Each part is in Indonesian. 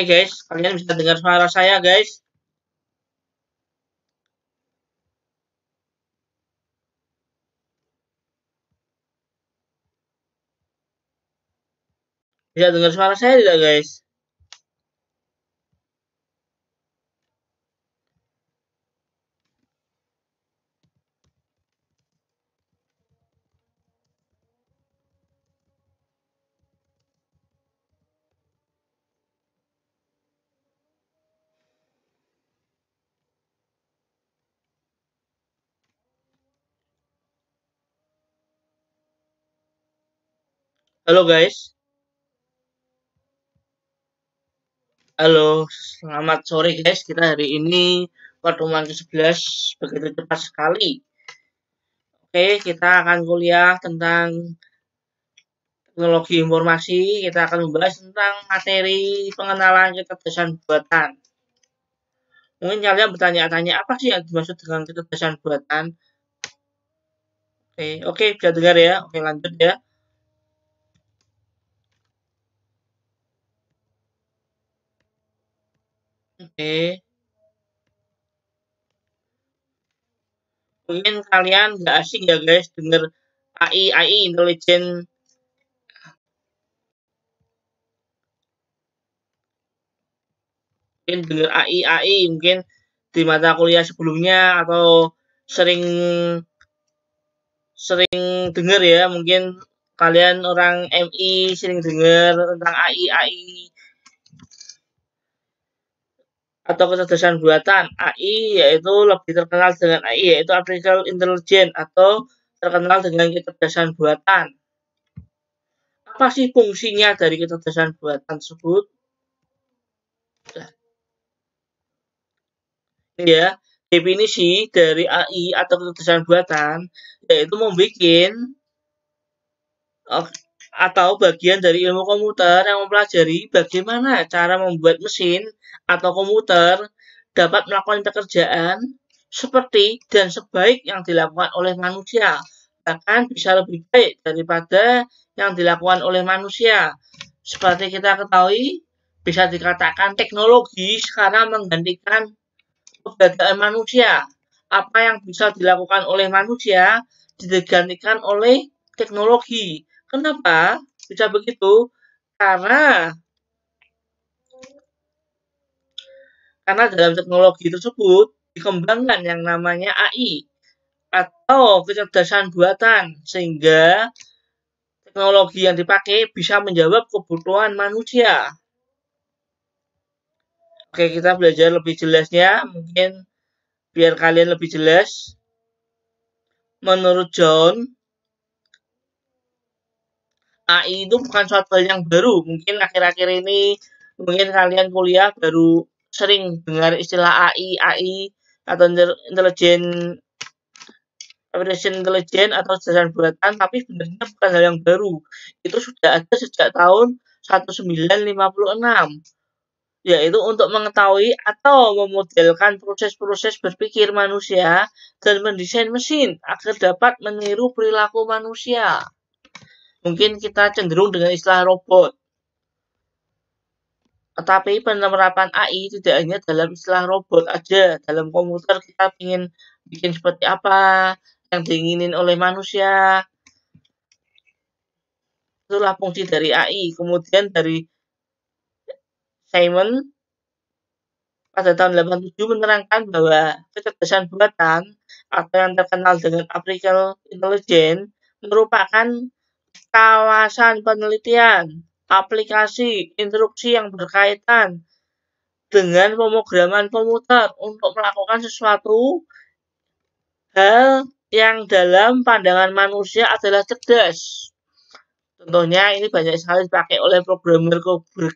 Oke okay, guys, kalian bisa dengar suara saya guys. Bisa dengar suara saya tidak guys? Halo guys. Halo, selamat sore guys. Kita hari ini pertemuan ke-11 begitu cepat sekali. Oke, kita akan kuliah tentang teknologi informasi. Kita akan membahas tentang materi pengenalan kecerdasan buatan. Mungkin kalian bertanya-tanya apa sih yang dimaksud dengan kecerdasan buatan? Oke, oke bisa dengar ya. Oke, lanjut ya Mungkin kalian gak asing ya guys denger AI AI intelligent mungkin denger AI AI mungkin di mata kuliah sebelumnya atau sering sering dengar ya mungkin kalian orang MI sering dengar tentang AI AI atau kecerdasan buatan AI yaitu lebih terkenal dengan AI yaitu artificial intelligence atau terkenal dengan kecerdasan buatan. Apa sih fungsinya dari kecerdasan buatan tersebut? Nah. Ya, definisi dari AI atau kecerdasan buatan yaitu membuat eh, atau bagian dari ilmu komputer yang mempelajari bagaimana cara membuat mesin atau komputer dapat melakukan pekerjaan seperti dan sebaik yang dilakukan oleh manusia, bahkan bisa lebih baik daripada yang dilakukan oleh manusia. Seperti kita ketahui, bisa dikatakan teknologi sekarang menggantikan keberadaan manusia. Apa yang bisa dilakukan oleh manusia digantikan oleh teknologi. Kenapa bisa begitu? Karena Karena dalam teknologi tersebut dikembangkan yang namanya AI atau kecerdasan buatan sehingga teknologi yang dipakai bisa menjawab kebutuhan manusia. Oke, kita belajar lebih jelasnya mungkin biar kalian lebih jelas. Menurut John, AI itu bukan suatu yang baru. Mungkin akhir-akhir ini, mungkin kalian kuliah baru sering dengar istilah AI, AI atau intelijen artificial intelligence atau jalan buatan, tapi sebenarnya bukan hal yang baru. Itu sudah ada sejak tahun 1956, yaitu untuk mengetahui atau memodelkan proses-proses berpikir manusia dan mendesain mesin agar dapat meniru perilaku manusia. Mungkin kita cenderung dengan istilah robot. Tetapi penerapan AI tidak hanya dalam istilah robot aja. Dalam komputer kita ingin bikin seperti apa yang diinginin oleh manusia. Itulah fungsi dari AI. Kemudian dari Simon pada tahun 87 menerangkan bahwa kecerdasan buatan atau yang terkenal dengan artificial intelligence merupakan kawasan penelitian aplikasi instruksi yang berkaitan dengan pemrograman pemutar untuk melakukan sesuatu hal yang dalam pandangan manusia adalah cerdas. Tentunya ini banyak sekali dipakai oleh programmer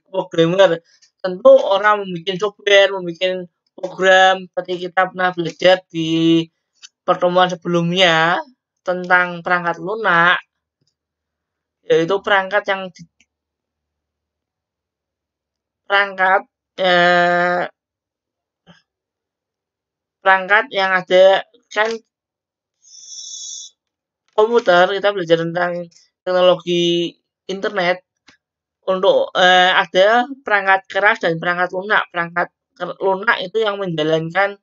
programmer. Tentu orang membuat software, membuat program seperti kita pernah belajar di pertemuan sebelumnya tentang perangkat lunak yaitu perangkat yang perangkat eh, perangkat yang ada kan komputer kita belajar tentang teknologi internet untuk eh, ada perangkat keras dan perangkat lunak perangkat lunak itu yang menjalankan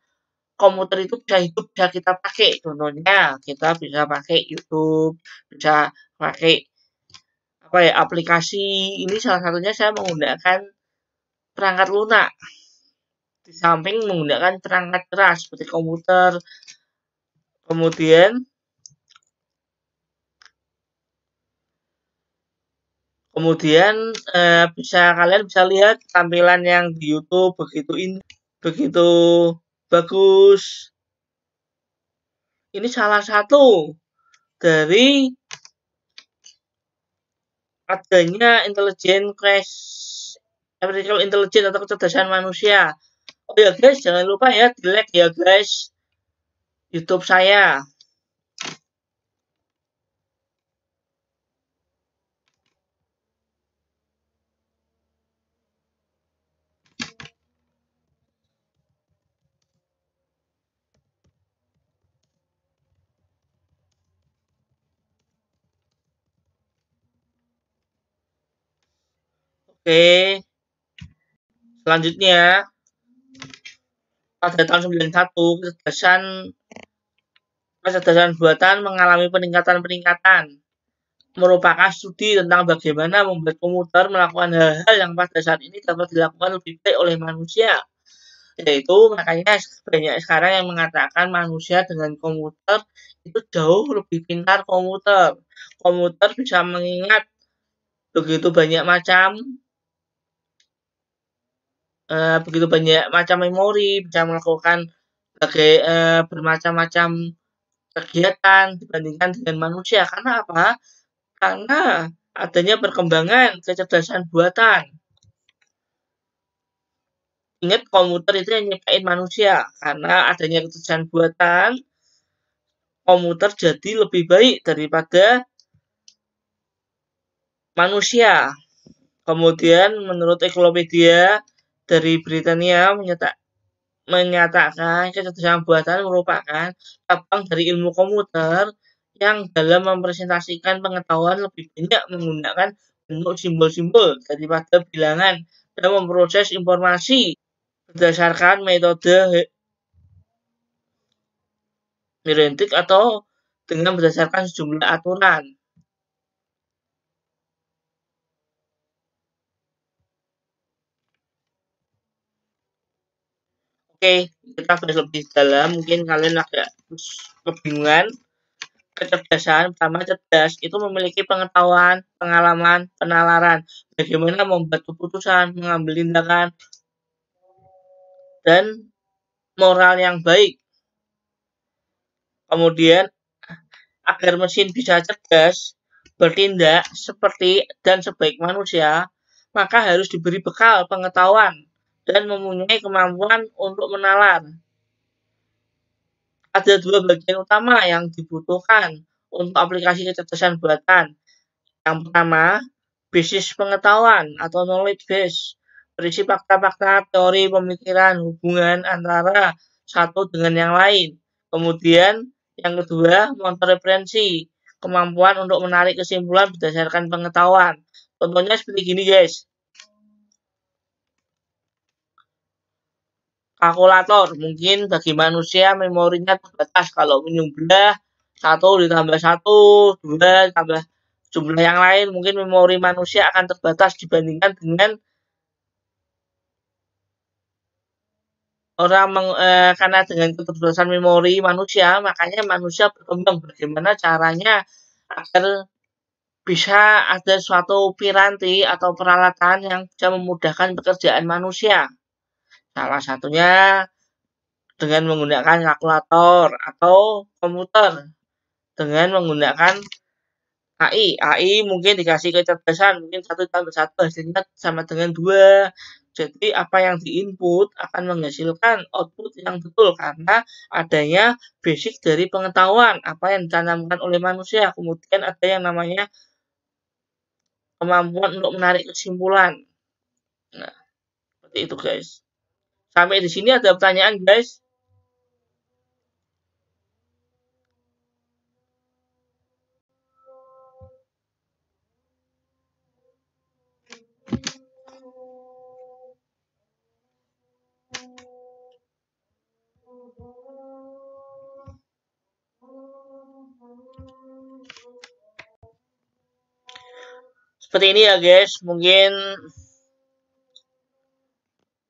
komputer itu bisa hidup bisa kita pakai contohnya kita bisa pakai YouTube bisa pakai apa ya aplikasi ini salah satunya saya menggunakan perangkat lunak. Di samping menggunakan perangkat keras seperti komputer. Kemudian Kemudian eh, bisa kalian bisa lihat tampilan yang di YouTube begitu ini begitu bagus. Ini salah satu dari adanya intelijen crash artificial intelligence atau kecerdasan manusia. Oh ya guys, jangan lupa ya di like ya guys YouTube saya. Oke. Okay. Selanjutnya, pada tahun 91, kecerdasan kecerdasan buatan mengalami peningkatan-peningkatan. Merupakan studi tentang bagaimana membuat komputer melakukan hal-hal yang pada saat ini dapat dilakukan lebih baik oleh manusia. Yaitu makanya banyak sekarang yang mengatakan manusia dengan komputer itu jauh lebih pintar komputer. Komputer bisa mengingat begitu banyak macam Eh, begitu banyak macam memori bisa melakukan berbagai uh, eh, bermacam-macam kegiatan dibandingkan dengan manusia karena apa karena adanya perkembangan kecerdasan buatan ingat komputer itu yang nyiptain manusia karena adanya kecerdasan buatan komputer jadi lebih baik daripada manusia kemudian menurut Eklopedia dari Britania menyatakan kecerdasan buatan merupakan cabang dari ilmu komputer yang dalam mempresentasikan pengetahuan lebih banyak menggunakan bentuk simbol-simbol daripada bilangan dan memproses informasi berdasarkan metode heuristik atau dengan berdasarkan sejumlah aturan. Oke, kita bahas lebih dalam. Mungkin kalian agak kebingungan. Kecerdasan pertama cerdas itu memiliki pengetahuan, pengalaman, penalaran, bagaimana membuat keputusan, mengambil tindakan, dan moral yang baik. Kemudian agar mesin bisa cerdas, bertindak seperti dan sebaik manusia, maka harus diberi bekal pengetahuan, dan mempunyai kemampuan untuk menalar. Ada dua bagian utama yang dibutuhkan untuk aplikasi kecerdasan buatan. Yang pertama, basis pengetahuan atau knowledge base, berisi fakta-fakta teori pemikiran hubungan antara satu dengan yang lain. Kemudian, yang kedua, referensi, kemampuan untuk menarik kesimpulan berdasarkan pengetahuan. Contohnya seperti gini guys, kalkulator. Mungkin bagi manusia memorinya terbatas kalau jumlah satu ditambah satu, dua ditambah jumlah yang lain, mungkin memori manusia akan terbatas dibandingkan dengan orang meng, e, karena dengan keterbatasan memori manusia, makanya manusia berkembang bagaimana caranya agar bisa ada suatu piranti atau peralatan yang bisa memudahkan pekerjaan manusia. Salah satunya dengan menggunakan kalkulator atau komputer dengan menggunakan AI. AI mungkin dikasih kecerdasan, mungkin satu tambah satu hasilnya sama dengan dua. Jadi apa yang diinput akan menghasilkan output yang betul karena adanya basic dari pengetahuan apa yang ditanamkan oleh manusia. Kemudian ada yang namanya kemampuan untuk menarik kesimpulan. Nah, seperti itu guys. Sampai di sini ada pertanyaan, guys? Seperti ini ya guys, mungkin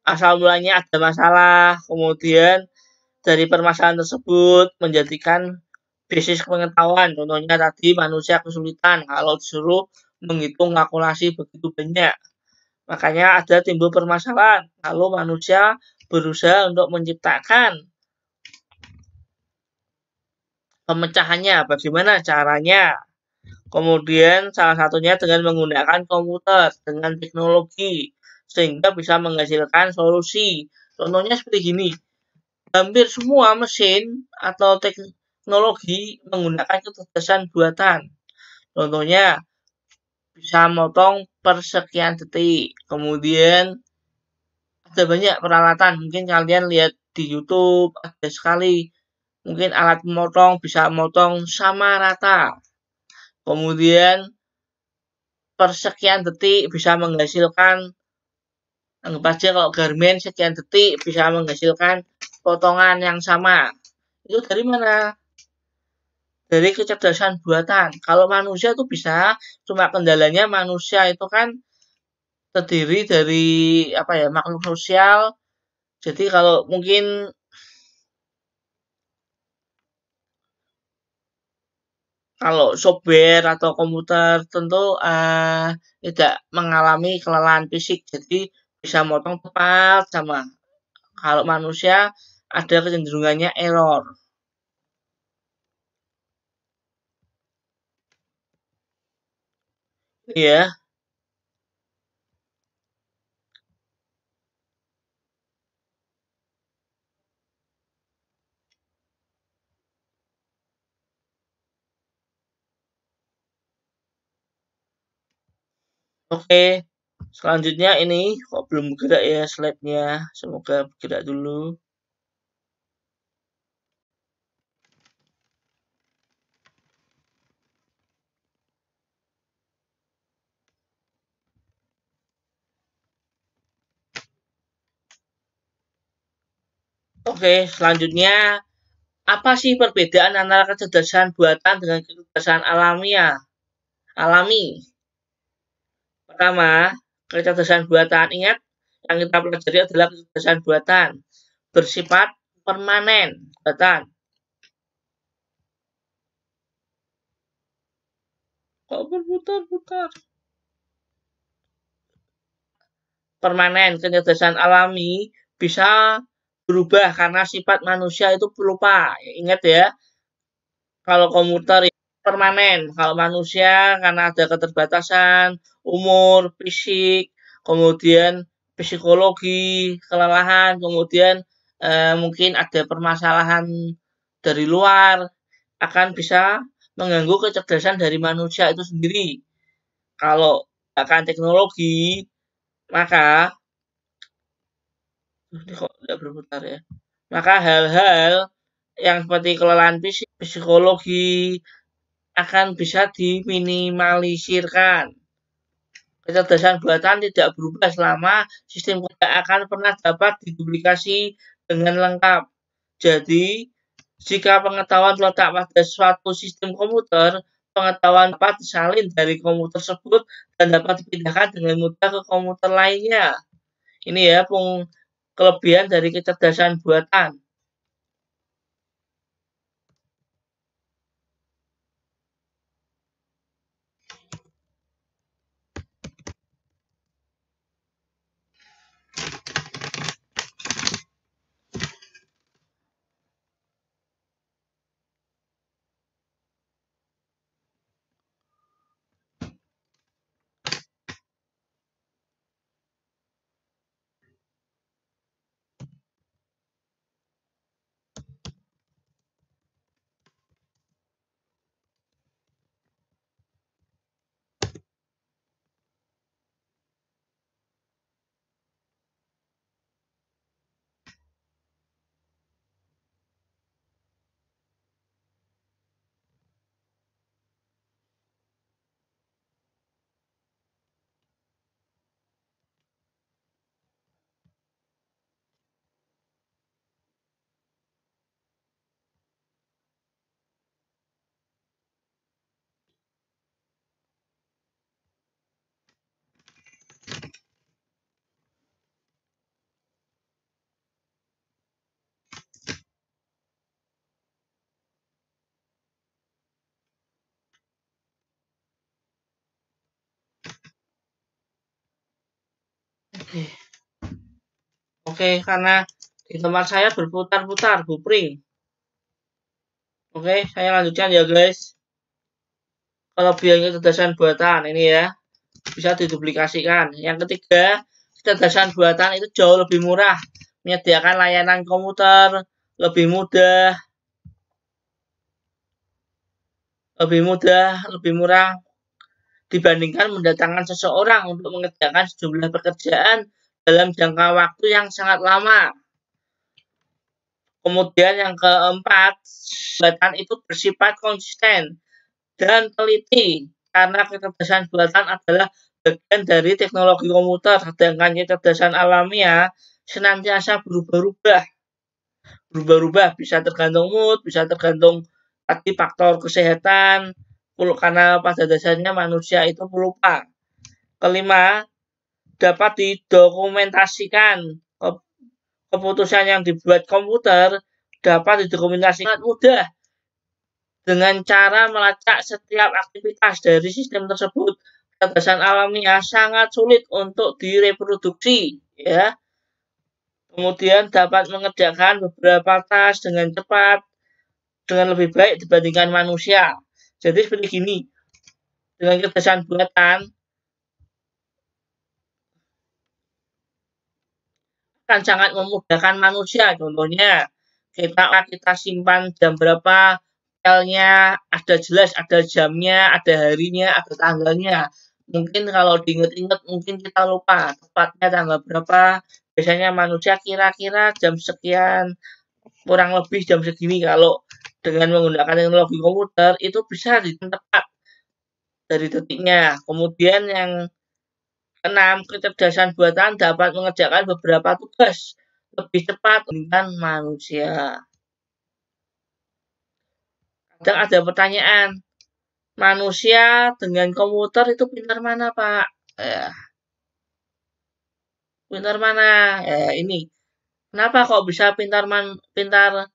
asal mulanya ada masalah, kemudian dari permasalahan tersebut menjadikan bisnis pengetahuan. Contohnya tadi manusia kesulitan kalau disuruh menghitung kalkulasi begitu banyak. Makanya ada timbul permasalahan kalau manusia berusaha untuk menciptakan pemecahannya, bagaimana caranya. Kemudian salah satunya dengan menggunakan komputer, dengan teknologi, sehingga bisa menghasilkan solusi. Contohnya seperti gini. Hampir semua mesin atau teknologi menggunakan kecerdasan buatan. Contohnya bisa motong persekian detik. Kemudian ada banyak peralatan. Mungkin kalian lihat di YouTube ada sekali mungkin alat motong bisa motong sama rata. Kemudian persekian detik bisa menghasilkan Anggap aja kalau Garmin sekian detik bisa menghasilkan potongan yang sama. Itu dari mana? Dari kecerdasan buatan. Kalau manusia itu bisa, cuma kendalanya manusia itu kan terdiri dari apa ya makhluk sosial. Jadi kalau mungkin kalau software atau komputer tentu uh, tidak mengalami kelelahan fisik jadi bisa motong tepat sama kalau manusia ada kecenderungannya error. Iya. Oke. Okay. Selanjutnya ini kok belum bergerak ya slide-nya. Semoga bergerak dulu. Oke, selanjutnya apa sih perbedaan antara kecerdasan buatan dengan kecerdasan alamiah? Alami. Pertama, kecerdasan buatan. Ingat, yang kita pelajari adalah kecerdasan buatan. Bersifat permanen. Buatan. Kok berputar-putar? Permanen, kecerdasan alami bisa berubah karena sifat manusia itu pelupa. Ingat ya, kalau komputer permanen. Kalau manusia karena ada keterbatasan umur, fisik, kemudian psikologi, kelelahan, kemudian eh, mungkin ada permasalahan dari luar akan bisa mengganggu kecerdasan dari manusia itu sendiri. Kalau akan teknologi, maka berputar ya. Maka hal-hal yang seperti kelelahan fisik, psikologi, akan bisa diminimalisirkan. Kecerdasan buatan tidak berubah selama sistem tidak akan pernah dapat diduplikasi dengan lengkap. Jadi, jika pengetahuan terletak pada suatu sistem komputer, pengetahuan dapat disalin dari komputer tersebut dan dapat dipindahkan dengan mudah ke komputer lainnya. Ini ya peng kelebihan dari kecerdasan buatan. Oke, karena di tempat saya berputar-putar, bupring. Oke, saya lanjutkan ya guys. Kalau biaya kedasan buatan ini ya, bisa diduplikasikan. Yang ketiga, kedasan buatan itu jauh lebih murah, menyediakan layanan komputer lebih mudah, lebih mudah, lebih murah dibandingkan mendatangkan seseorang untuk mengerjakan sejumlah pekerjaan dalam jangka waktu yang sangat lama. Kemudian yang keempat, buatan itu bersifat konsisten dan teliti karena kecerdasan buatan adalah bagian dari teknologi komputer, sedangkan kecerdasan alamiah senantiasa berubah-ubah. Berubah-ubah bisa tergantung mood, bisa tergantung tadi faktor kesehatan, karena pada dasarnya manusia itu pelupa. Kelima, dapat didokumentasikan keputusan yang dibuat komputer dapat didokumentasikan mudah dengan cara melacak setiap aktivitas dari sistem tersebut. Gagasan alamiah sangat sulit untuk direproduksi, ya. Kemudian dapat mengerjakan beberapa tas dengan cepat, dengan lebih baik dibandingkan manusia. Jadi seperti gini. Dengan kebiasaan buatan akan sangat memudahkan manusia. Contohnya kita kita simpan jam berapa filenya ada jelas ada jamnya ada harinya ada tanggalnya mungkin kalau diinget-inget mungkin kita lupa tepatnya tanggal berapa biasanya manusia kira-kira jam sekian kurang lebih jam segini kalau dengan menggunakan teknologi komputer itu bisa tepat dari detiknya. Kemudian yang keenam, kecerdasan buatan dapat mengerjakan beberapa tugas lebih cepat dengan manusia. Kadang ada pertanyaan, manusia dengan komputer itu pintar mana Pak? Eh, pintar mana? Eh, ini. Kenapa kok bisa pintar man, pintar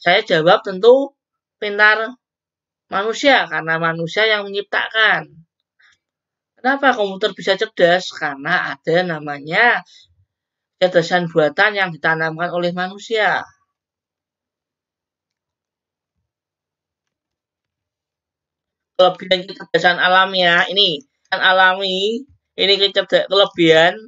saya jawab tentu pintar manusia karena manusia yang menciptakan. Kenapa komputer bisa cerdas? Karena ada namanya kecerdasan buatan yang ditanamkan oleh manusia. Kelebihan kecerdasan alamnya ini kan alami ini kecerdasan kelebihan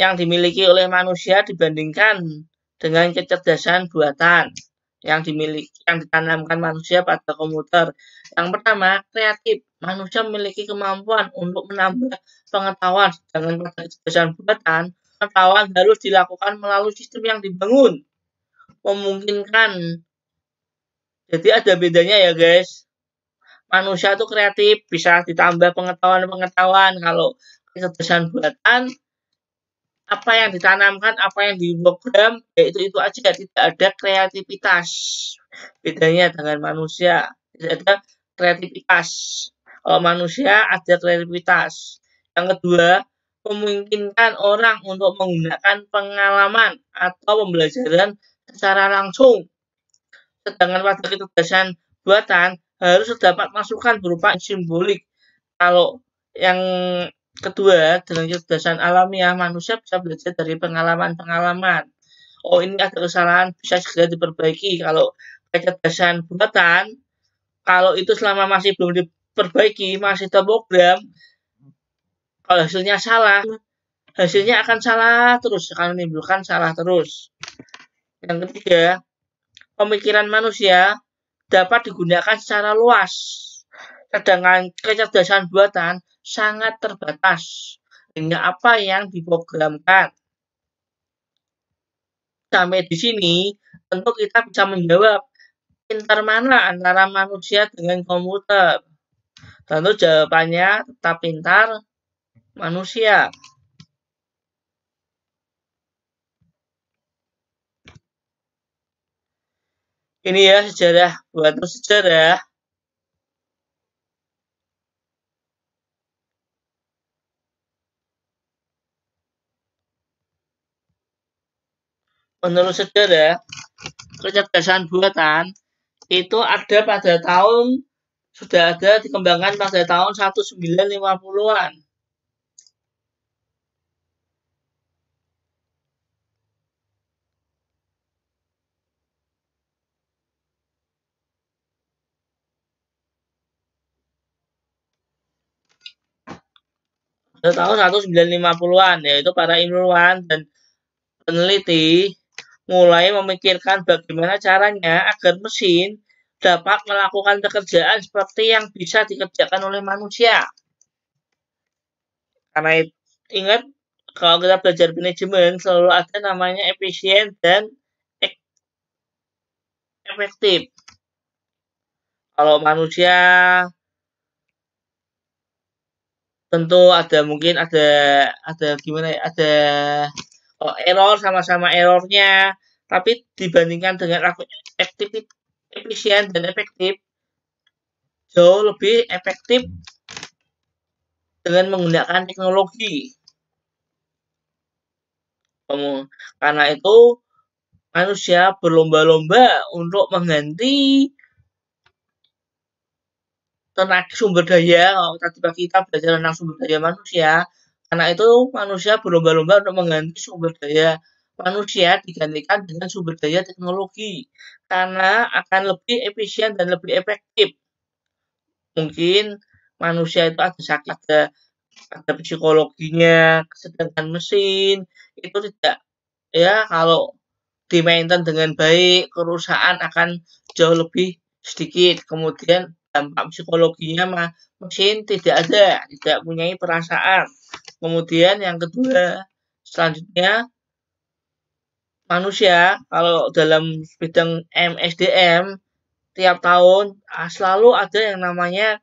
yang dimiliki oleh manusia dibandingkan dengan kecerdasan buatan yang dimiliki yang ditanamkan manusia pada komputer. Yang pertama, kreatif. Manusia memiliki kemampuan untuk menambah pengetahuan, jangan kecerdasan buatan, pengetahuan harus dilakukan melalui sistem yang dibangun. Memungkinkan. Jadi ada bedanya ya guys. Manusia itu kreatif, bisa ditambah pengetahuan-pengetahuan. Kalau kecerdasan buatan apa yang ditanamkan, apa yang diprogram, yaitu itu aja. Tidak ada kreativitas. Bedanya dengan manusia, tidak ada kreativitas. Kalau manusia ada kreativitas. Yang kedua, memungkinkan orang untuk menggunakan pengalaman atau pembelajaran secara langsung. Sedangkan pada kecerdasan buatan harus terdapat masukan berupa simbolik. Kalau yang Kedua, dengan kecerdasan alamiah, ya, manusia bisa belajar dari pengalaman-pengalaman. Oh, ini ada kesalahan, bisa segera diperbaiki. Kalau kecerdasan buatan, kalau itu selama masih belum diperbaiki, masih terprogram, kalau hasilnya salah, hasilnya akan salah terus, akan menimbulkan salah terus. Yang ketiga, pemikiran manusia dapat digunakan secara luas. Sedangkan kecerdasan buatan sangat terbatas. Hanya apa yang diprogramkan. Sampai di sini, tentu kita bisa menjawab, pintar mana antara manusia dengan komputer? Tentu jawabannya tetap pintar manusia. Ini ya sejarah, buat sejarah menurut sejarah ya, kecerdasan buatan itu ada pada tahun sudah ada dikembangkan pada tahun 1950-an. Pada tahun 1950-an, yaitu para ilmuwan dan peneliti mulai memikirkan bagaimana caranya agar mesin dapat melakukan pekerjaan seperti yang bisa dikerjakan oleh manusia. Karena ingat, kalau kita belajar manajemen, selalu ada namanya efisien dan efektif. Kalau manusia, tentu ada mungkin ada ada gimana ya ada Oh, error sama-sama errornya tapi dibandingkan dengan efektif efisien dan efektif jauh lebih efektif dengan menggunakan teknologi karena itu manusia berlomba-lomba untuk mengganti tenaga sumber daya kalau tadi kita belajar tentang sumber daya manusia karena itu manusia berlomba-lomba untuk mengganti sumber daya manusia digantikan dengan sumber daya teknologi karena akan lebih efisien dan lebih efektif. Mungkin manusia itu ada sakit ada, ada psikologinya, sedangkan mesin itu tidak ya kalau dimainkan dengan baik kerusakan akan jauh lebih sedikit. Kemudian dampak psikologinya mah mesin tidak ada, tidak punya perasaan. Kemudian yang kedua, selanjutnya manusia kalau dalam bidang MSDM tiap tahun ah, selalu ada yang namanya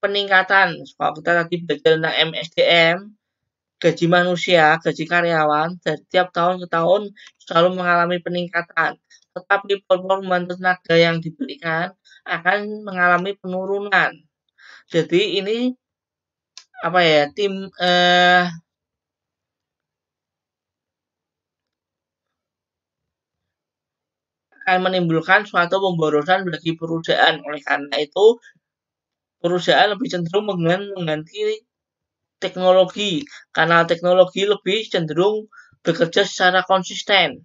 peningkatan. Kalau kita tadi belajar tentang MSDM, gaji manusia, gaji karyawan dari tiap tahun ke tahun selalu mengalami peningkatan tetapi performa tenaga yang diberikan akan mengalami penurunan. Jadi ini apa ya tim eh, akan menimbulkan suatu pemborosan bagi perusahaan. Oleh karena itu, perusahaan lebih cenderung mengganti teknologi karena teknologi lebih cenderung bekerja secara konsisten.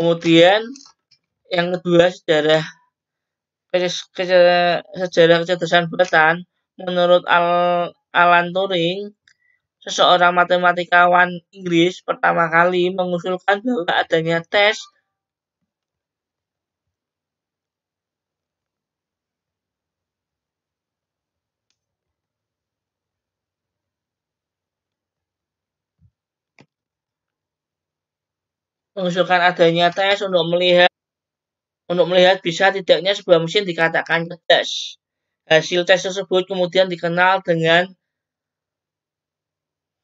Kemudian yang kedua sejarah sejarah, kecerdasan buatan menurut Al Alan Turing seseorang matematikawan Inggris pertama kali mengusulkan bahwa adanya tes mengusulkan adanya tes untuk melihat untuk melihat bisa tidaknya sebuah mesin dikatakan cerdas. Hasil tes tersebut kemudian dikenal dengan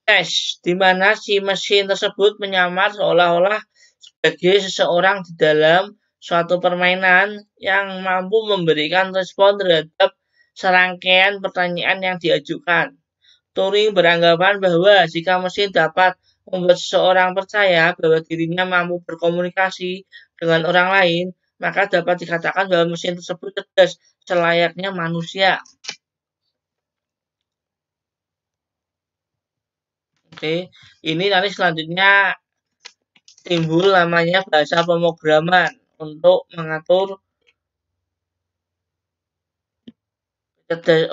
tes, di mana si mesin tersebut menyamar seolah-olah sebagai seseorang di dalam suatu permainan yang mampu memberikan respon terhadap serangkaian pertanyaan yang diajukan. Turing beranggapan bahwa jika mesin dapat membuat seseorang percaya bahwa dirinya mampu berkomunikasi dengan orang lain, maka dapat dikatakan bahwa mesin tersebut cerdas selayaknya manusia. Oke, ini nanti selanjutnya timbul namanya bahasa pemrograman untuk mengatur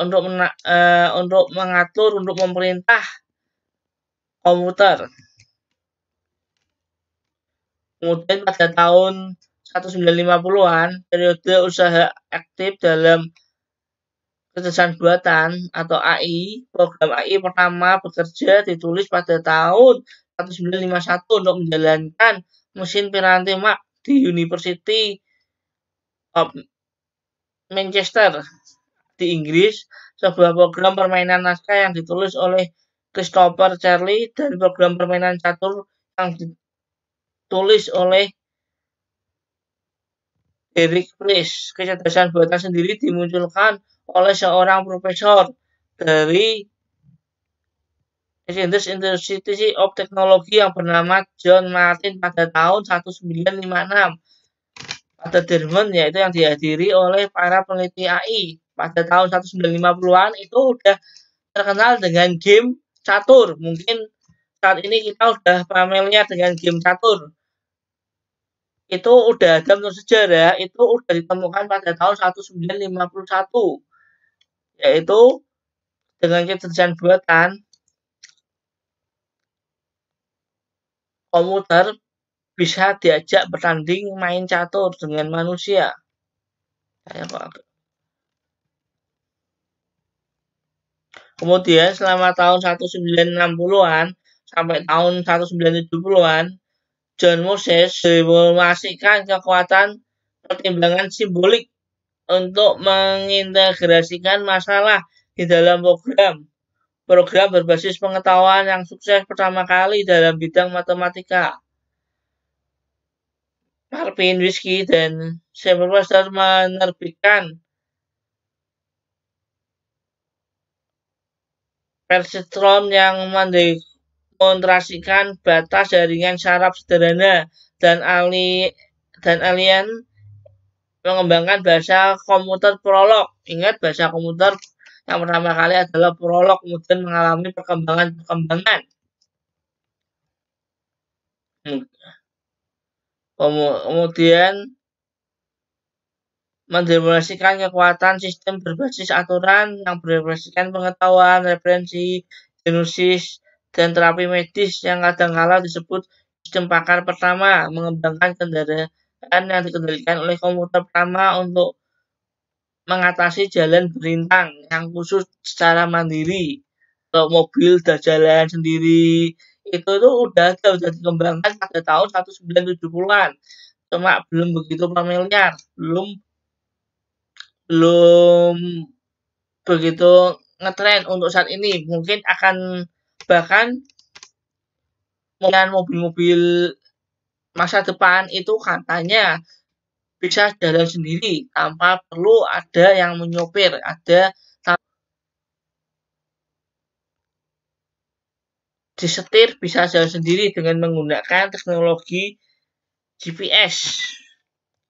untuk eh, untuk mengatur untuk memerintah komputer. Kemudian pada tahun 1950-an, periode usaha aktif dalam kecerdasan buatan atau AI, program AI pertama bekerja ditulis pada tahun 1951 untuk menjalankan mesin piranti Mac di University of Manchester di Inggris, sebuah program permainan naskah yang ditulis oleh Christopher Charlie dan program permainan catur yang ditulis oleh Eric Price. Kecerdasan buatan sendiri dimunculkan oleh seorang profesor dari Sanders University of Technology yang bernama John Martin pada tahun 1956 pada Jerman yaitu yang dihadiri oleh para peneliti AI pada tahun 1950-an itu sudah terkenal dengan game catur. Mungkin saat ini kita udah familiar dengan game catur. Itu udah ada menurut sejarah, itu udah ditemukan pada tahun 1951. Yaitu dengan kecerdasan buatan, komputer bisa diajak bertanding main catur dengan manusia. Kayak Kemudian selama tahun 1960-an sampai tahun 1970-an, John Moses diplomasikan kekuatan pertimbangan simbolik untuk mengintegrasikan masalah di dalam program. Program berbasis pengetahuan yang sukses pertama kali dalam bidang matematika. Marvin whiskey dan Sam menerbitkan Persitron yang mendemonstrasikan batas jaringan saraf sederhana dan ali dan alien mengembangkan bahasa komputer prolog. Ingat bahasa komputer yang pertama kali adalah prolog kemudian mengalami perkembangan-perkembangan. Hmm. Kemudian mendemonstrasikan kekuatan sistem berbasis aturan yang berbasis pengetahuan, referensi, genosis, dan terapi medis yang kadangkala disebut sistem pakar pertama mengembangkan kendaraan yang dikendalikan oleh komputer pertama untuk mengatasi jalan berintang yang khusus secara mandiri kalau mobil udah jalan sendiri itu tuh udah ada udah dikembangkan pada tahun 1970-an cuma belum begitu familiar belum belum begitu ngetren untuk saat ini. Mungkin akan bahkan dengan mobil-mobil masa depan itu katanya bisa jalan sendiri tanpa perlu ada yang menyopir, ada disetir bisa jalan sendiri dengan menggunakan teknologi GPS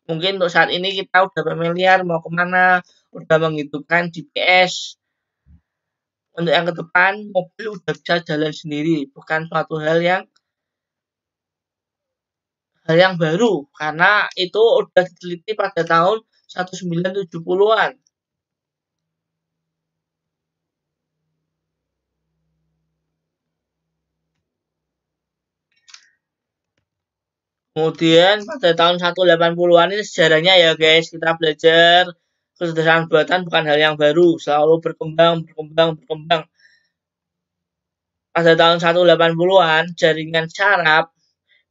mungkin untuk saat ini kita udah familiar mau kemana, udah menghidupkan GPS. Untuk yang ke depan, mobil udah bisa jalan sendiri, bukan suatu hal yang hal yang baru karena itu udah diteliti pada tahun 1970-an. Kemudian pada tahun 180-an ini sejarahnya ya guys, kita belajar kesederhanaan buatan bukan hal yang baru, selalu berkembang, berkembang, berkembang. Pada tahun 180-an, jaringan saraf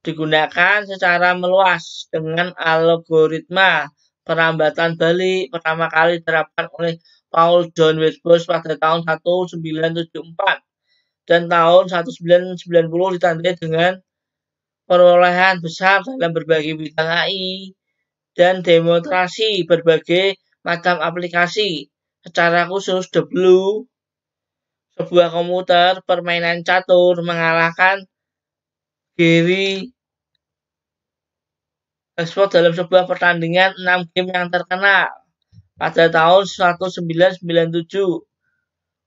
digunakan secara meluas dengan algoritma perambatan Bali pertama kali diterapkan oleh Paul John Westbrook pada tahun 1974 dan tahun 1990 ditandai dengan perolehan besar dalam berbagai bidang AI, dan demonstrasi berbagai macam aplikasi, secara khusus The Blue, sebuah komputer permainan catur mengalahkan Gary Kasparov dalam sebuah pertandingan 6 game yang terkenal pada tahun 1997.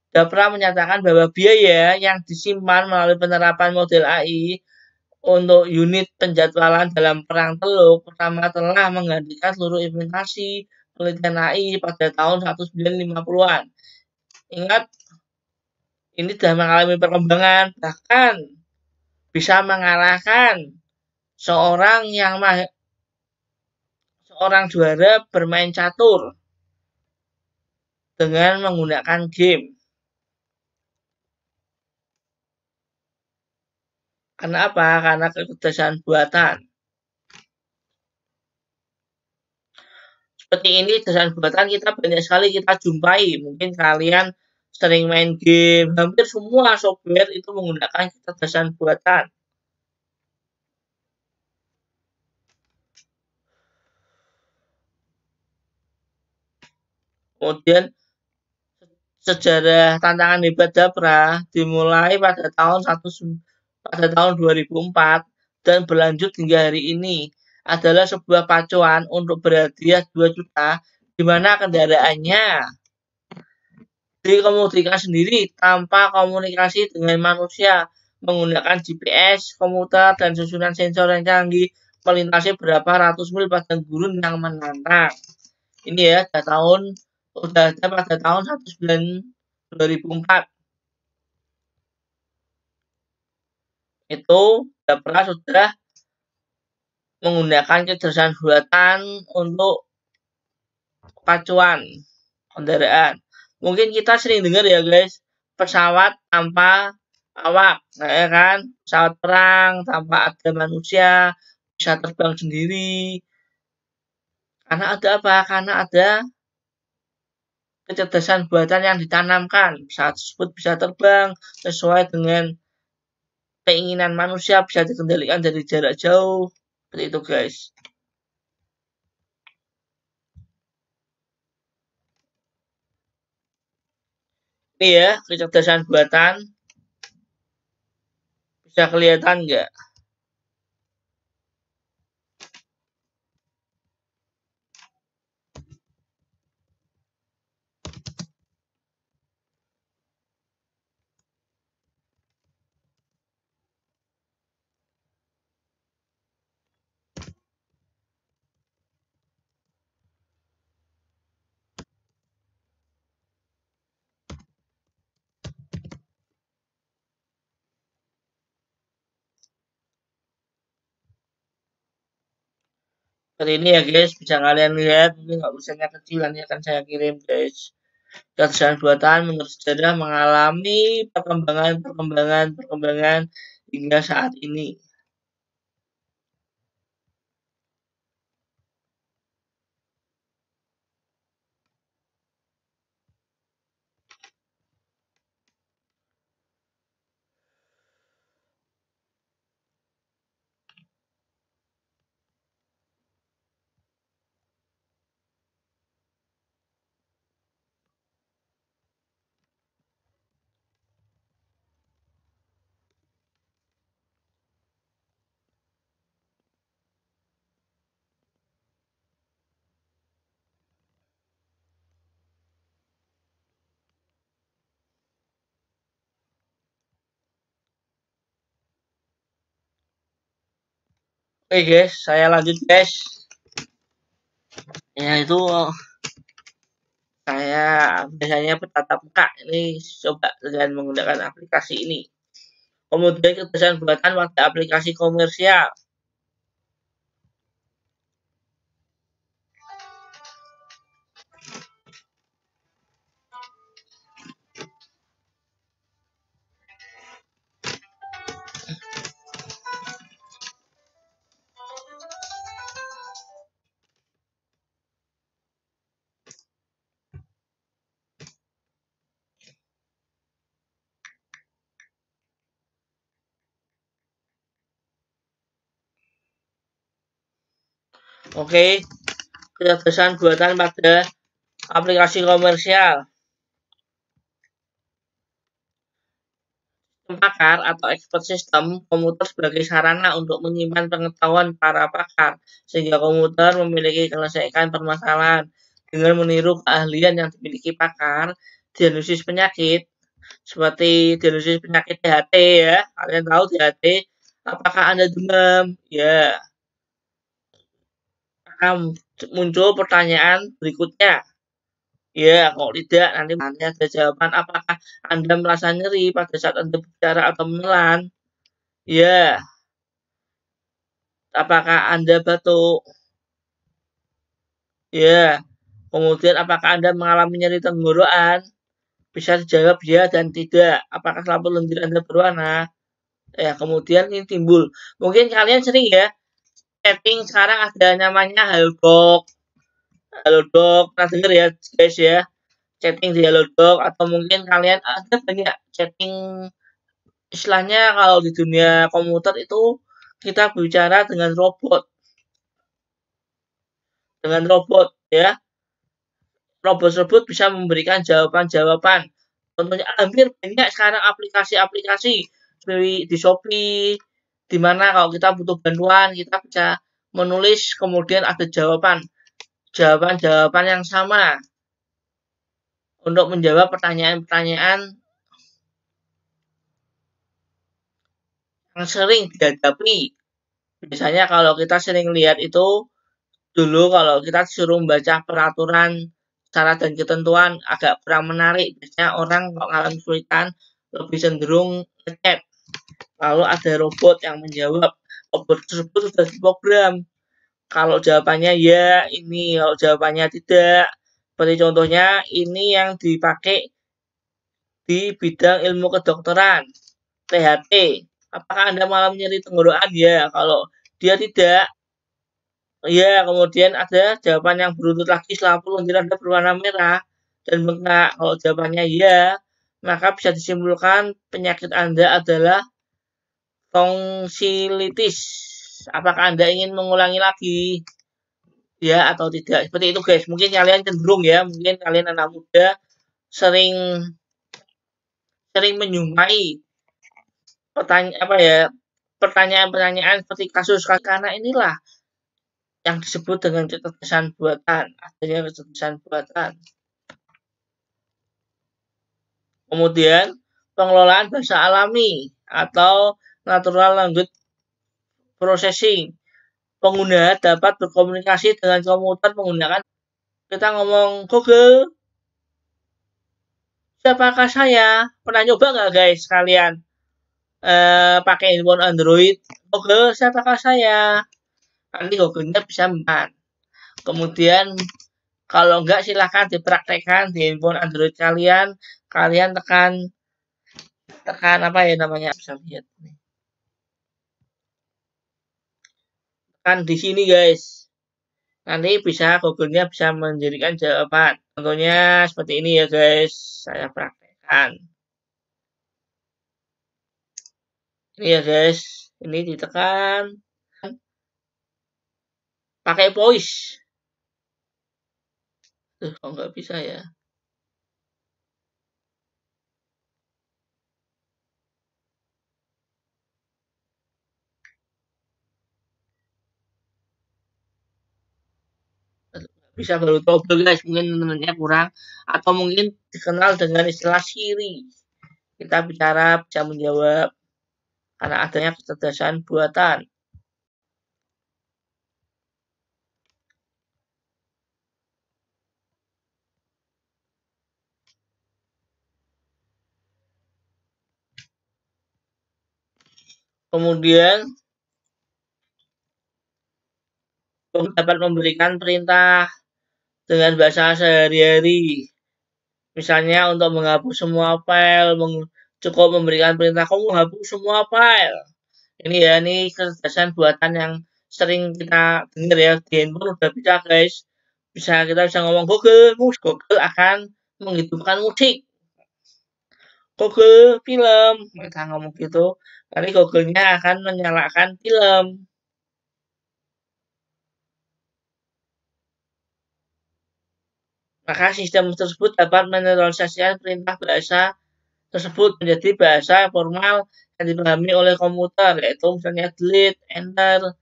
Dapra menyatakan bahwa biaya yang disimpan melalui penerapan model AI untuk unit penjadwalan dalam Perang Teluk pertama telah menggantikan seluruh implementasi penelitian AI pada tahun 1950-an. Ingat, ini sudah mengalami perkembangan, bahkan bisa mengalahkan seorang yang ma- seorang juara bermain catur dengan menggunakan game. Karena apa? Karena kecerdasan buatan. Seperti ini kecerdasan buatan kita banyak sekali kita jumpai. Mungkin kalian sering main game, hampir semua software itu menggunakan kecerdasan buatan. Kemudian sejarah tantangan hebat Dabra dimulai pada tahun 1990 pada tahun 2004 dan berlanjut hingga hari ini adalah sebuah pacuan untuk berhadiah 2 juta di mana kendaraannya dikemudikan sendiri tanpa komunikasi dengan manusia menggunakan GPS, komputer, dan susunan sensor yang canggih melintasi berapa ratus mil padang gurun yang menantang. Ini ya, pada tahun sudah ada pada tahun 19 2004 itu pernah sudah menggunakan kecerdasan buatan untuk pacuan kendaraan. Mungkin kita sering dengar ya guys, pesawat tanpa awak, ya kan? Pesawat perang tanpa ada manusia, bisa terbang sendiri. Karena ada apa? Karena ada kecerdasan buatan yang ditanamkan. Pesawat tersebut bisa terbang sesuai dengan keinginan manusia bisa dikendalikan dari jarak jauh. Seperti itu guys. Ini ya kecerdasan buatan. Bisa kelihatan nggak? seperti ini ya guys bisa kalian lihat ini nggak usahnya kecil nanti akan saya kirim guys kerjaan buatan menurut sejarah mengalami perkembangan perkembangan perkembangan hingga saat ini Oke guys, saya lanjut guys. Ya itu saya biasanya bertatap muka ini coba dengan menggunakan aplikasi ini. Kemudian kebiasaan buatan pada aplikasi komersial. Oke, kecerdasan buatan pada aplikasi komersial. pakar atau expert system, komputer sebagai sarana untuk menyimpan pengetahuan para pakar, sehingga komputer memiliki kelesaikan permasalahan dengan meniru keahlian yang dimiliki pakar, diagnosis penyakit, seperti diagnosis penyakit THT ya, kalian tahu THT, apakah Anda demam? Ya, akan muncul pertanyaan berikutnya. Ya, kalau tidak nanti nanti ada jawaban apakah Anda merasa nyeri pada saat Anda bicara atau menelan? Ya. Apakah Anda batuk? Ya. Kemudian apakah Anda mengalami nyeri tenggorokan? Bisa dijawab ya dan tidak. Apakah selaput lendir Anda berwarna? Ya, kemudian ini timbul. Mungkin kalian sering ya chatting sekarang ada namanya Halodoc. Halodoc, pernah denger ya guys ya. Chatting di Halodoc atau mungkin kalian ada banyak chatting istilahnya kalau di dunia komputer itu kita berbicara dengan robot. Dengan robot ya. Robot-robot bisa memberikan jawaban-jawaban. Contohnya hampir banyak sekarang aplikasi-aplikasi di Shopee, dimana kalau kita butuh bantuan kita bisa menulis kemudian ada jawaban jawaban-jawaban yang sama untuk menjawab pertanyaan-pertanyaan yang sering dihadapi biasanya kalau kita sering lihat itu dulu kalau kita suruh membaca peraturan cara dan ketentuan agak kurang menarik biasanya orang kalau ngalamin kesulitan lebih cenderung ngechat Lalu ada robot yang menjawab. Robot tersebut sudah diprogram. Kalau jawabannya ya, ini. Kalau jawabannya tidak. Seperti contohnya, ini yang dipakai di bidang ilmu kedokteran. THT. Apakah Anda malam nyeri tenggorokan? Ya, kalau dia tidak, ya kemudian ada jawaban yang beruntut lagi selaput peluntir Anda berwarna merah dan bengkak. Kalau jawabannya ya, maka bisa disimpulkan penyakit Anda adalah tonsilitis. Apakah Anda ingin mengulangi lagi? Ya atau tidak? Seperti itu guys. Mungkin kalian cenderung ya, mungkin kalian anak muda sering sering menyumai pertanyaan apa ya pertanyaan-pertanyaan seperti kasus karena inilah yang disebut dengan kecerdasan buatan adanya kecerdasan buatan kemudian pengelolaan bahasa alami atau Natural Language Processing. Pengguna dapat berkomunikasi dengan komputer menggunakan kita ngomong Google. Siapakah saya? Pernah nyoba nggak guys kalian? Eh, pakai handphone Android. Google, siapakah saya? Nanti Google-nya bisa mempan. Kemudian kalau enggak silahkan dipraktekkan di handphone Android kalian. Kalian tekan tekan apa ya namanya? Bisa lihat nih. kan di sini guys. Nanti bisa Google-nya bisa menjadikan jawaban. Contohnya seperti ini ya guys. Saya praktekkan. Ini ya guys. Ini ditekan. Pakai voice. Tuh, kok nggak bisa ya? bisa baru toba guys mungkin temennya kurang atau mungkin dikenal dengan istilah siri kita bicara bisa menjawab karena adanya kecerdasan buatan Kemudian dapat memberikan perintah dengan bahasa sehari-hari. Misalnya untuk menghapus semua file, meng cukup memberikan perintah kamu hapus semua file. Ini ya, ini kecerdasan buatan yang sering kita dengar ya di handphone udah bisa guys. Bisa kita bisa ngomong Google, Google akan menghidupkan musik. Google film, kita ngomong gitu. Nanti Google-nya akan menyalakan film. Maka sistem tersebut dapat menetralisasikan perintah bahasa tersebut menjadi bahasa formal yang dipahami oleh komputer, yaitu misalnya delete, enter.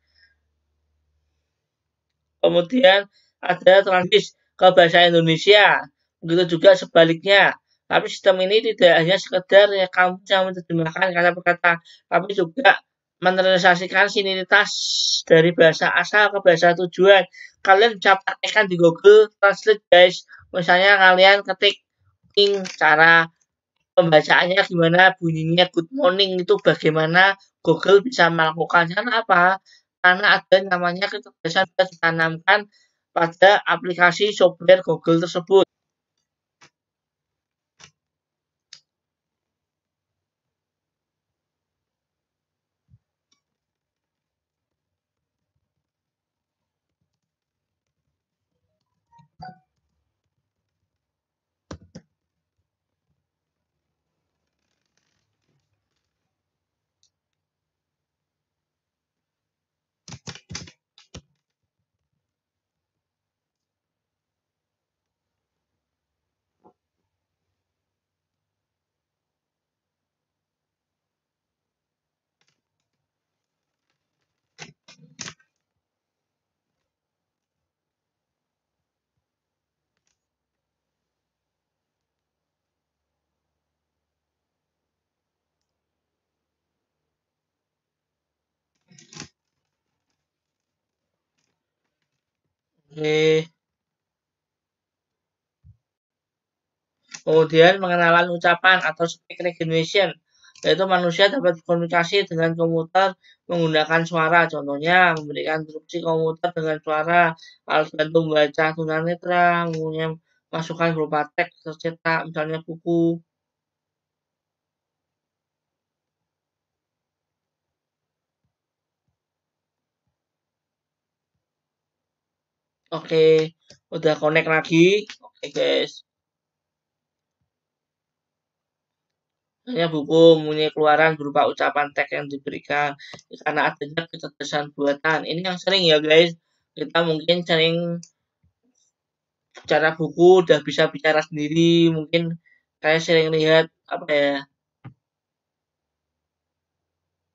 Kemudian ada transis ke bahasa Indonesia. Begitu juga sebaliknya. Tapi sistem ini tidak hanya sekedar ya kamu yang menerjemahkan kata kata, tapi juga meneralisasikan sinilitas dari bahasa asal ke bahasa tujuan. Kalian bisa praktekkan di Google Translate guys. Misalnya kalian ketik ting cara pembacaannya gimana bunyinya good morning itu bagaimana Google bisa melakukan karena apa? Karena ada namanya kita bisa ditanamkan pada aplikasi software Google tersebut. Kemudian pengenalan ucapan atau speech recognition, yaitu manusia dapat berkomunikasi dengan komputer menggunakan suara. Contohnya, memberikan instruksi komputer dengan suara, alat bantu membaca tunanetra, mempunyai masukan berupa teks tercetak, misalnya buku. Oke, udah connect lagi. Oke, guys. Hanya buku mempunyai keluaran berupa ucapan teks yang diberikan karena adanya kecerdasan buatan. Ini yang sering ya guys. Kita mungkin sering cara buku udah bisa bicara sendiri. Mungkin saya sering lihat apa ya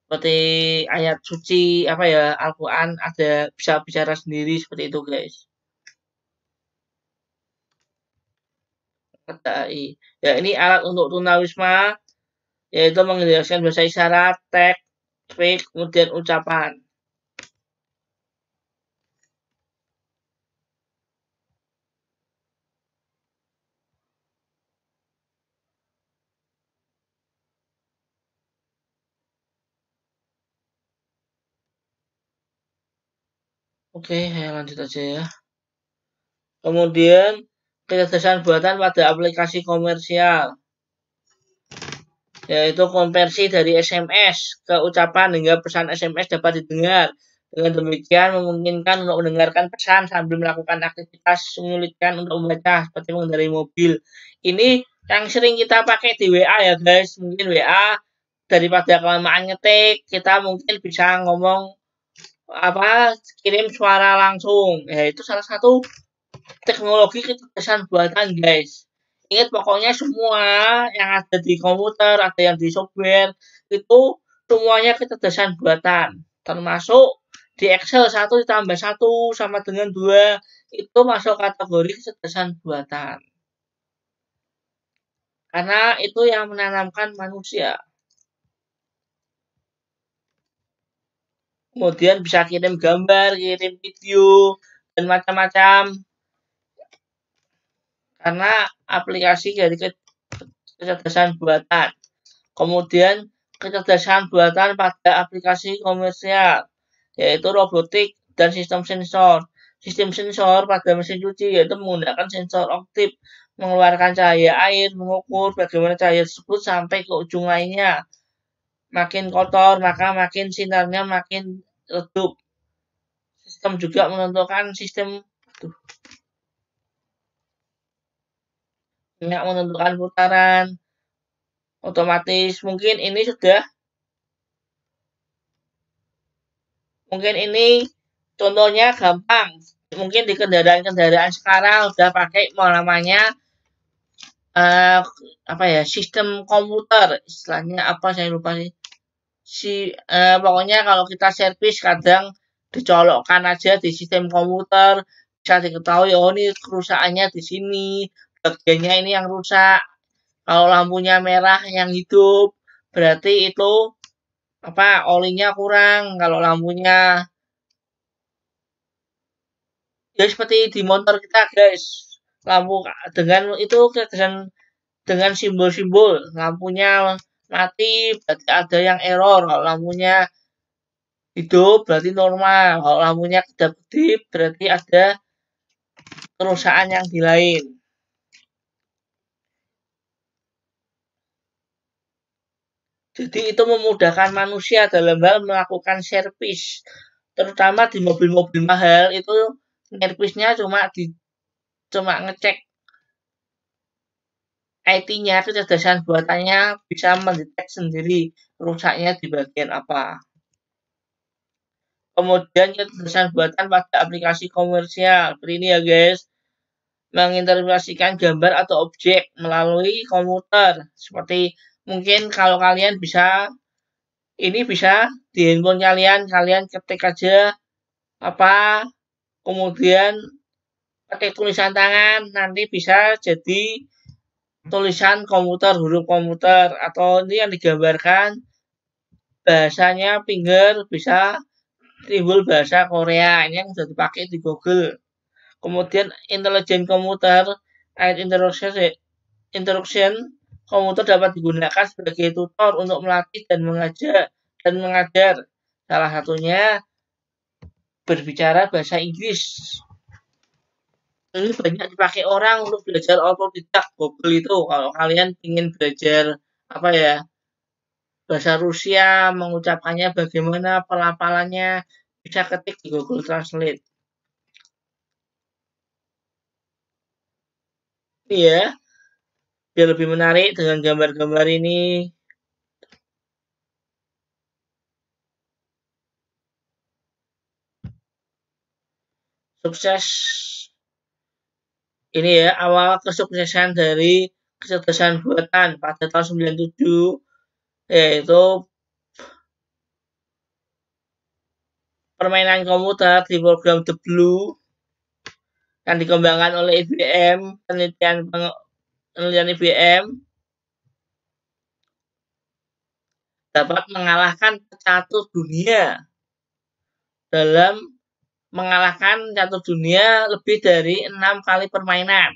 seperti ayat suci apa ya Alquran, ada bisa bicara sendiri seperti itu guys. Ketai. tai Ya, ini alat untuk tunawisma, yaitu menjelaskan bahasa isyarat, teks, trik, kemudian ucapan. Oke, saya lanjut aja ya. Kemudian kecerdasan buatan pada aplikasi komersial yaitu konversi dari SMS ke ucapan hingga pesan SMS dapat didengar. Dengan demikian memungkinkan untuk mendengarkan pesan sambil melakukan aktivitas menyulitkan untuk membaca seperti mengendarai mobil. Ini yang sering kita pakai di WA ya guys, mungkin WA daripada kelamaan ngetik kita mungkin bisa ngomong apa kirim suara langsung ya, Itu salah satu teknologi kecerdasan buatan guys ingat pokoknya semua yang ada di komputer ada yang di software itu semuanya kecerdasan buatan termasuk di Excel satu ditambah satu sama dengan dua itu masuk kategori kecerdasan buatan karena itu yang menanamkan manusia kemudian bisa kirim gambar kirim video dan macam-macam karena aplikasi dari kecerdasan buatan. Kemudian kecerdasan buatan pada aplikasi komersial, yaitu robotik dan sistem sensor. Sistem sensor pada mesin cuci yaitu menggunakan sensor optik mengeluarkan cahaya air, mengukur bagaimana cahaya tersebut sampai ke ujung lainnya. Makin kotor, maka makin sinarnya makin redup. Sistem juga menentukan sistem nggak menentukan putaran otomatis mungkin ini sudah mungkin ini contohnya gampang mungkin di kendaraan-kendaraan sekarang sudah pakai mau namanya uh, apa ya sistem komputer istilahnya apa saya lupa sih si uh, pokoknya kalau kita servis kadang dicolokkan aja di sistem komputer bisa diketahui oh ini kerusakannya di sini bagiannya ini yang rusak. Kalau lampunya merah yang hidup, berarti itu apa olinya kurang. Kalau lampunya ya seperti di motor kita guys, lampu dengan itu dengan dengan simbol-simbol lampunya mati berarti ada yang error. Kalau lampunya hidup berarti normal. Kalau lampunya kedap-kedip berarti ada kerusakan yang di lain. Jadi itu memudahkan manusia dalam hal melakukan servis. Terutama di mobil-mobil mahal itu servisnya cuma di cuma ngecek IT-nya kecerdasan buatannya bisa mendeteksi sendiri rusaknya di bagian apa. Kemudian kecerdasan buatan pada aplikasi komersial. Seperti ini ya guys. Menginterpretasikan gambar atau objek melalui komputer. Seperti mungkin kalau kalian bisa ini bisa di handphone kalian kalian ketik aja apa kemudian ketik tulisan tangan nanti bisa jadi tulisan komputer huruf komputer atau ini yang digambarkan bahasanya finger bisa timbul bahasa Korea ini yang sudah dipakai di Google kemudian intelijen komputer air interruption interruption komputer dapat digunakan sebagai tutor untuk melatih dan mengajar dan mengajar. Salah satunya berbicara bahasa Inggris. Ini banyak dipakai orang untuk belajar otodidak Google itu. Kalau kalian ingin belajar apa ya bahasa Rusia, mengucapkannya bagaimana, pelapalannya, bisa ketik di Google Translate. Iya, biar lebih menarik dengan gambar-gambar ini sukses ini ya awal kesuksesan dari kesuksesan buatan pada tahun 97 yaitu permainan komputer di program The Blue yang dikembangkan oleh IBM penelitian penelitian IBM dapat mengalahkan catur dunia dalam mengalahkan catur dunia lebih dari enam kali permainan.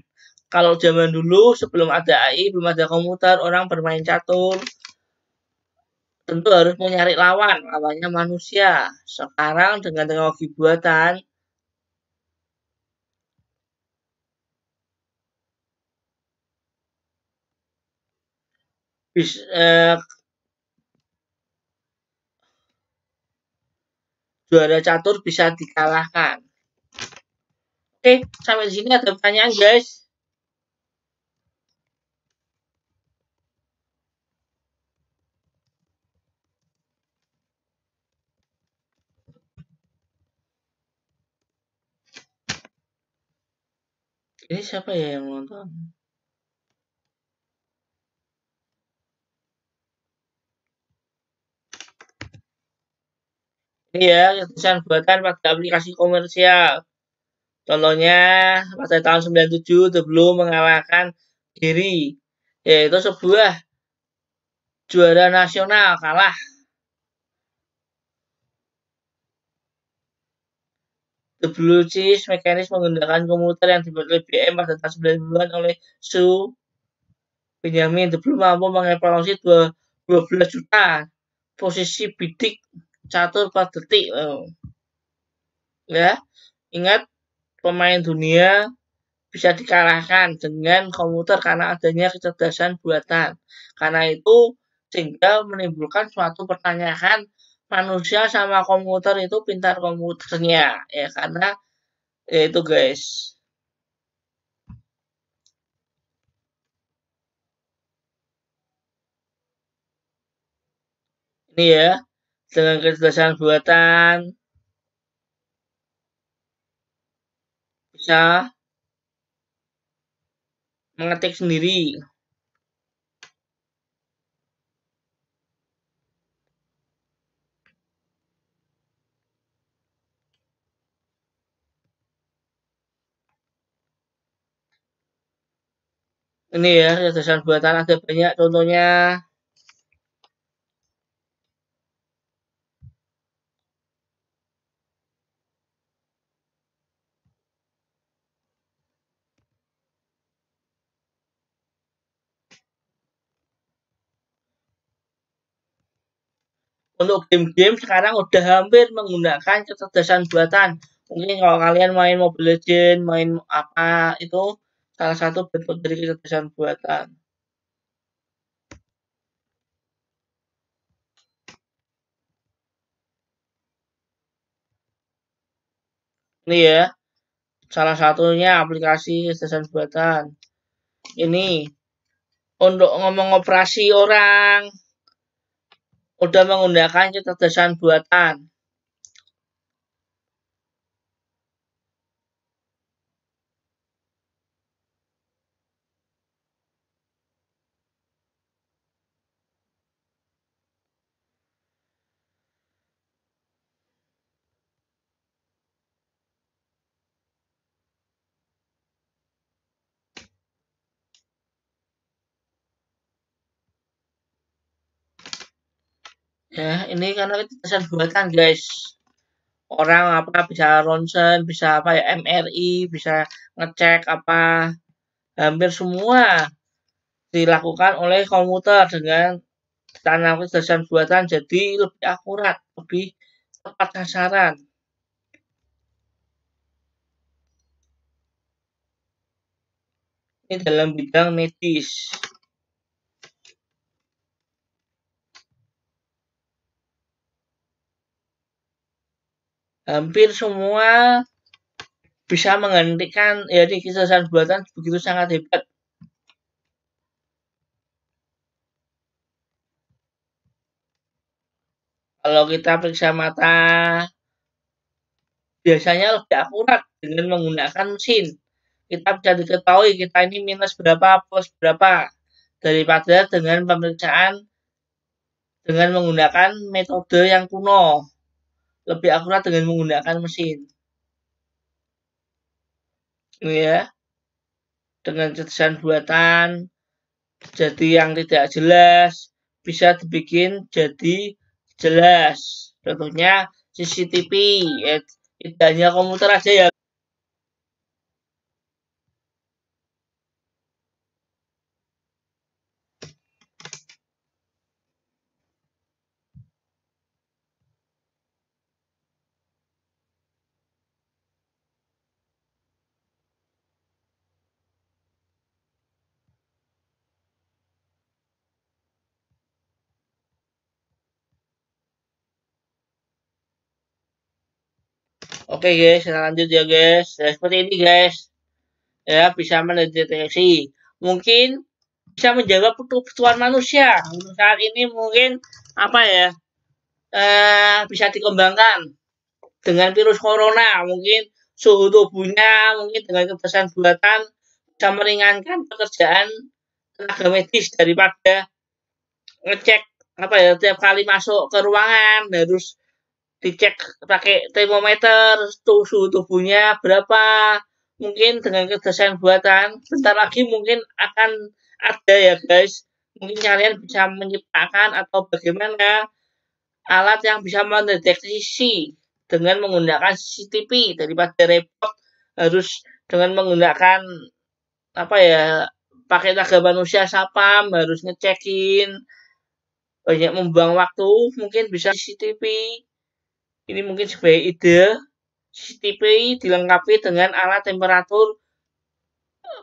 Kalau zaman dulu sebelum ada AI, belum ada komputer, orang bermain catur tentu harus mencari lawan, lawannya manusia. Sekarang dengan teknologi buatan, bis eh, juara catur bisa dikalahkan. Oke, sampai di sini ada pertanyaan, guys. Ini siapa ya yang nonton? Iya, tulisan buatan pada aplikasi komersial. Contohnya pada tahun 97 The Blue mengalahkan diri, yaitu sebuah juara nasional kalah. The Blue Cheese mekanis menggunakan komputer yang dibuat BM pada tahun 90 oleh Su Benjamin. The Blue mampu mengevaluasi 12 juta posisi bidik catur per detik oh. Ya, ingat pemain dunia bisa dikalahkan dengan komputer karena adanya kecerdasan buatan. Karena itu sehingga menimbulkan suatu pertanyaan manusia sama komputer itu pintar komputernya ya karena ya itu guys. Ini ya, dengan kecerdasan buatan bisa mengetik sendiri. Ini ya, kecerdasan buatan ada banyak contohnya. untuk game-game sekarang udah hampir menggunakan kecerdasan buatan. Mungkin kalau kalian main Mobile Legends main apa itu salah satu bentuk dari kecerdasan buatan. Ini ya, salah satunya aplikasi kecerdasan buatan. Ini untuk ngomong operasi orang, Udah menggunakan kecerdasan buatan ya ini karena kita desain buatan guys orang apa bisa ronsen bisa apa ya MRI bisa ngecek apa hampir semua dilakukan oleh komputer dengan tanah desain buatan jadi lebih akurat lebih tepat sasaran ini dalam bidang medis hampir semua bisa menghentikan ya di kisah buatan begitu sangat hebat. Kalau kita periksa mata, biasanya lebih akurat dengan menggunakan mesin. Kita bisa diketahui kita ini minus berapa, plus berapa. Daripada dengan pemeriksaan dengan menggunakan metode yang kuno lebih akurat dengan menggunakan mesin. Ya, dengan cerdasan buatan jadi yang tidak jelas bisa dibikin jadi jelas. Contohnya CCTV, ya, tidak hanya komputer aja ya Oke guys, kita lanjut ya guys. Ya, seperti ini guys. Ya, bisa mendeteksi. Mungkin bisa menjaga kebutuhan manusia. Untuk saat ini mungkin apa ya? Eh, bisa dikembangkan dengan virus corona. Mungkin suhu tubuhnya, mungkin dengan kebesaran buatan bisa meringankan pekerjaan tenaga medis daripada ngecek apa ya tiap kali masuk ke ruangan harus dicek pakai termometer suhu tubuhnya berapa mungkin dengan kedesain buatan sebentar lagi mungkin akan ada ya guys mungkin kalian bisa menciptakan atau bagaimana alat yang bisa mendeteksi dengan menggunakan CCTV daripada repot harus dengan menggunakan apa ya pakai tenaga manusia sapam harus ngecekin banyak membuang waktu mungkin bisa CCTV ini mungkin sebagai ide. CCTV dilengkapi dengan alat temperatur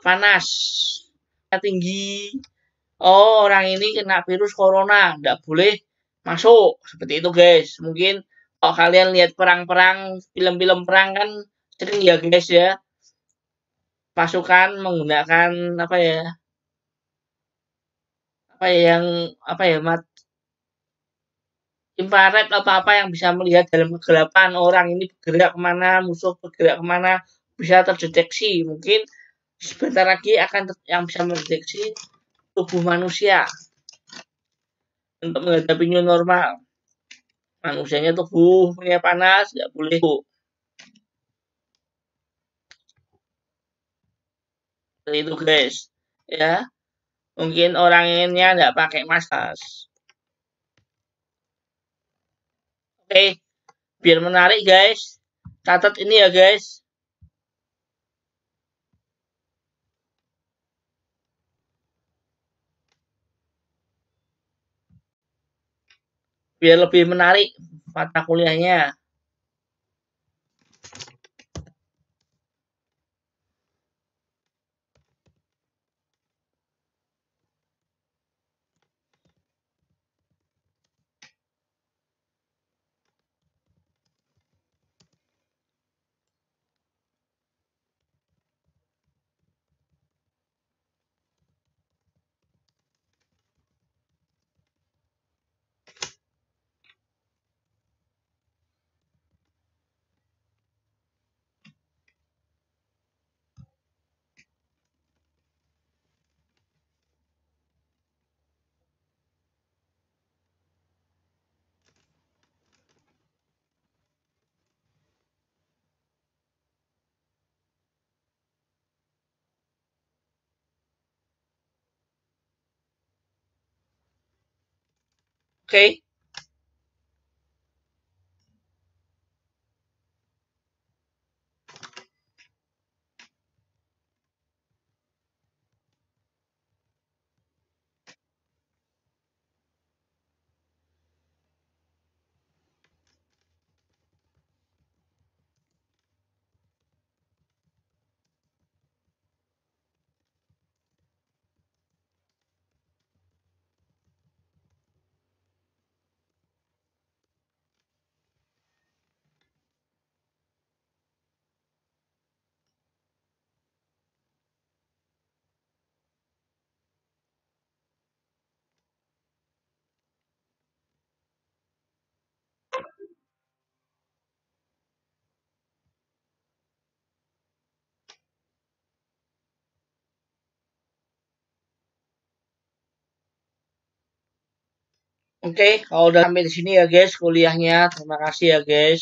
panas tinggi. Oh, orang ini kena virus corona, tidak boleh masuk. Seperti itu, guys. Mungkin kalau kalian lihat perang-perang, film-film perang kan sering ya, guys ya. Pasukan menggunakan apa ya? Apa ya, yang apa ya mat infrared apa-apa yang bisa melihat dalam kegelapan orang ini bergerak kemana musuh bergerak kemana bisa terdeteksi mungkin sebentar lagi akan yang bisa mendeteksi tubuh manusia untuk menghadapi new normal manusianya tubuh punya panas nggak boleh itu guys ya mungkin orangnya nggak pakai masker Oke, eh, biar menarik guys, catat ini ya guys. Biar lebih menarik mata kuliahnya. okay Oke, okay, kalau udah sampai di sini ya guys kuliahnya. Terima kasih ya guys.